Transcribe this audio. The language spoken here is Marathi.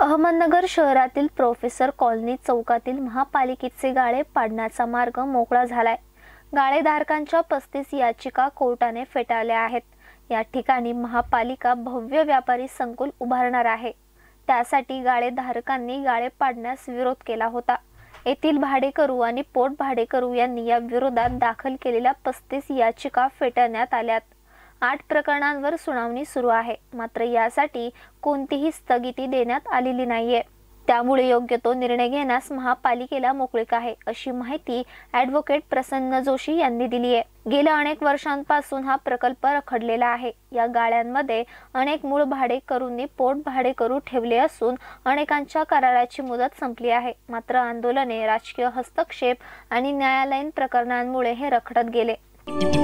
अहमदनगर शहरातील प्रोफेसर कॉलनी चौकातील महापालिकेचे गाळे पाडण्याचा मार्ग मोकळा झालाय गाळेधारकांच्या पस्तीस याचिका कोर्टाने फेटाळल्या आहेत या ठिकाणी महापालिका भव्य व्यापारी संकुल उभारणार आहे त्यासाठी गाळेधारकांनी गाळे पाडण्यास विरोध केला होता येथील भाडेकरू आणि पोट भाडेकरू यांनी या विरोधात दाखल केलेल्या पस्तीस याचिका फेटाळण्यात आल्यात आठ प्रकरणांवर सुनावणी सुरू आहे मात्र यासाठी कोणतीही स्थगिती देण्यात आलेली नाहीये त्यामुळे योग्य तो निर्णय घेण्यास महापालिकेला मोकळीक आहे अशी माहिती ॲडव्होकेट प्रसन्न जोशी यांनी दिली आहे गेल्या अनेक वर्षांपासून हा प्रकल्प रखडलेला आहे या गाळ्यांमध्ये अनेक मूळ भाडेकरूंनी पोट भाडे करू ठेवले असून अनेकांच्या कराराची मुदत संपली आहे मात्र आंदोलने राजकीय हस्तक्षेप आणि न्यायालयीन प्रकरणांमुळे हे रखडत गेले